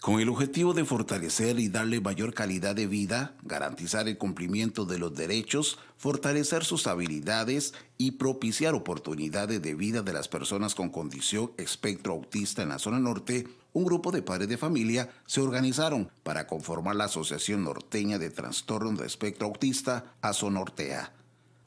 con el objetivo de fortalecer y darle mayor calidad de vida, garantizar el cumplimiento de los derechos, fortalecer sus habilidades y propiciar oportunidades de vida de las personas con condición espectro autista en la zona norte, un grupo de padres de familia se organizaron para conformar la Asociación Norteña de Trastornos de Espectro Autista, Nortea.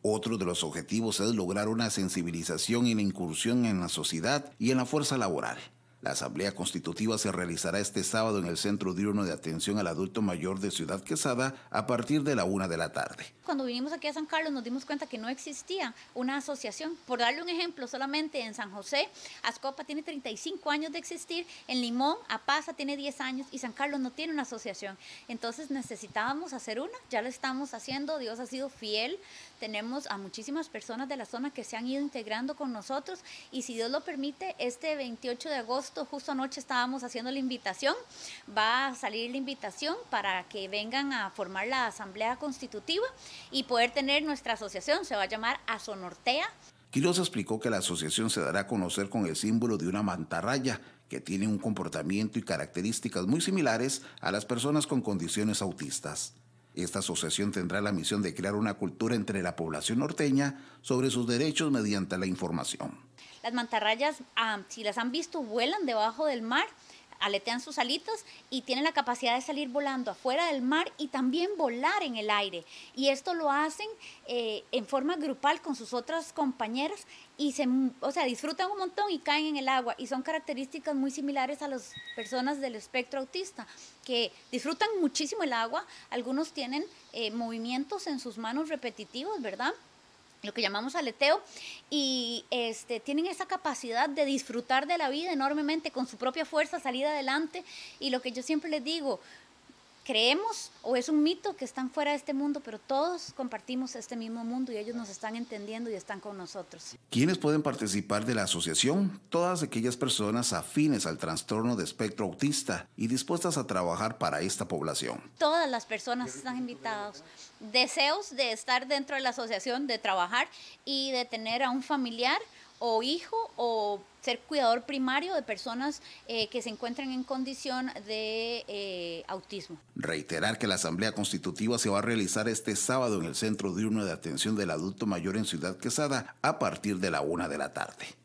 Otro de los objetivos es lograr una sensibilización y la incursión en la sociedad y en la fuerza laboral. La asamblea constitutiva se realizará este sábado en el Centro Diurno de Atención al Adulto Mayor de Ciudad Quesada a partir de la una de la tarde. Cuando vinimos aquí a San Carlos nos dimos cuenta que no existía una asociación. Por darle un ejemplo, solamente en San José, Ascopa tiene 35 años de existir, en Limón, Apasa tiene 10 años y San Carlos no tiene una asociación. Entonces necesitábamos hacer una, ya lo estamos haciendo, Dios ha sido fiel, tenemos a muchísimas personas de la zona que se han ido integrando con nosotros y si Dios lo permite, este 28 de agosto justo anoche estábamos haciendo la invitación, va a salir la invitación para que vengan a formar la Asamblea Constitutiva y poder tener nuestra asociación, se va a llamar Asonortea. Quiroz explicó que la asociación se dará a conocer con el símbolo de una mantarraya que tiene un comportamiento y características muy similares a las personas con condiciones autistas. Esta asociación tendrá la misión de crear una cultura entre la población norteña sobre sus derechos mediante la información. Las mantarrayas, ah, si las han visto, vuelan debajo del mar aletean sus alitas y tienen la capacidad de salir volando afuera del mar y también volar en el aire. Y esto lo hacen eh, en forma grupal con sus otras compañeras y se, o sea, disfrutan un montón y caen en el agua. Y son características muy similares a las personas del espectro autista, que disfrutan muchísimo el agua. Algunos tienen eh, movimientos en sus manos repetitivos, ¿verdad? lo que llamamos aleteo, y este, tienen esa capacidad de disfrutar de la vida enormemente con su propia fuerza, salir adelante, y lo que yo siempre les digo, creemos o es un mito que están fuera de este mundo, pero todos compartimos este mismo mundo y ellos nos están entendiendo y están con nosotros. ¿Quiénes pueden participar de la asociación? Todas aquellas personas afines al trastorno de espectro autista y dispuestas a trabajar para esta población. Todas las personas están invitadas. Deseos de estar dentro de la asociación, de trabajar y de tener a un familiar o hijo o ser cuidador primario de personas eh, que se encuentran en condición de eh, autismo. Reiterar que la Asamblea Constitutiva se va a realizar este sábado en el Centro Diurno de Atención del Adulto Mayor en Ciudad Quesada a partir de la una de la tarde.